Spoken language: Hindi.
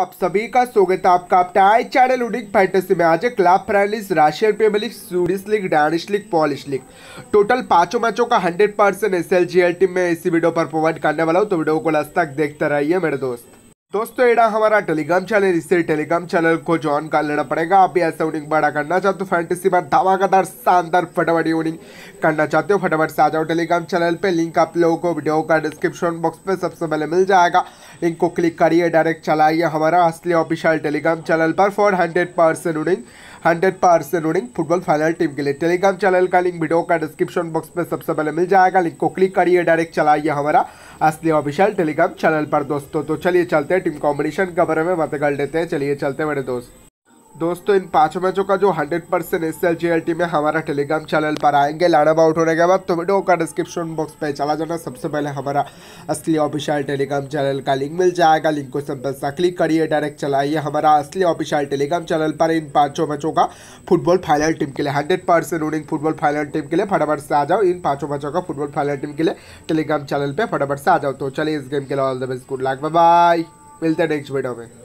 आप सभी का स्वागत है आपका टाइ चैनल उडिक फैंटेसी में आज एक club friendlies Russian premier league Swedish league Danish league Polish league total पांचों मैचों का 100 percent S L G L team में इसी वीडियो पर प्रोवाइड करने वाला हूँ तो वीडियो को लास्ट तक देखते रहिए मेरे दोस्त दोस्तों एडा हमारा टेलीग्राम चैनल इससे टेलीग्राम चैनल को ज्वाइन कर लेना पड़ेगा आप भी ऐसा उनिंग बड़ा करना चाहते हो फैंटेसी में धमाकेदार शानदार फटाफट उनिंग करना चाहते हो फटाफट से आ जाओ टेलीग्राम चैनल पे लिंक आप लोगों को वीडियो का डिस्क्रिप्शन बॉक्स पे सबसे पहले मिल जाएगा इनको क्लिक करिए डायरेक्ट चलाइए हमारा असली ऑफिशियल टेलीग्राम चैनल पर फॉर हंड्रेड परसेंट उडिंग हंड्रेड परसेंट उडिंग फुटबॉल फाइनल टीम के लिए टेलीग्राम चैनल का लिंक वीडियो का डिस्क्रिप्शन बॉक्स में सबसे पहले मिल जाएगा लिंक को क्लिक करिए डायरेक्ट चलाइए हमारा असली ऑफिशियल टेलीग्राम चैनल पर दोस्तों तो चलिए चलते हैं टीम कॉम्बिनेशन के बारे में मत कर लेते हैं चलिए चलते हैं मेरे दोस्त दोस्तों इन पांचों मैचों का जो 100 परसेंट एस एल में हमारा टेलीग्राम चैनल पर आएंगे लाडम आउट होने के बाद तो वीडियो का डिस्क्रिप्शन बॉक्स पे चला जाना सबसे पहले हमारा असली ऑफिशियल टेलीग्राम चैनल का लिंक मिल जाएगा लिंक को सबसे क्लिक करिए डायरेक्ट चलाइए हमारा असली ऑफिशियल टेलीग्राम चैनल पर इन पाँचों मैचों का फुटबॉल फाइनल टीम के लिए hundred percent football final team के लिए फटाफट से आ जाओ इन पाँचों मैचों का फुटबॉल फाइनल टीम के लिए टेलीग्राम चैनल पर फटाफट से आ जाओ तो चलिए इस गेम के लिए all the best good luck bye मिलते हैं नेक्स्ट वीडियो में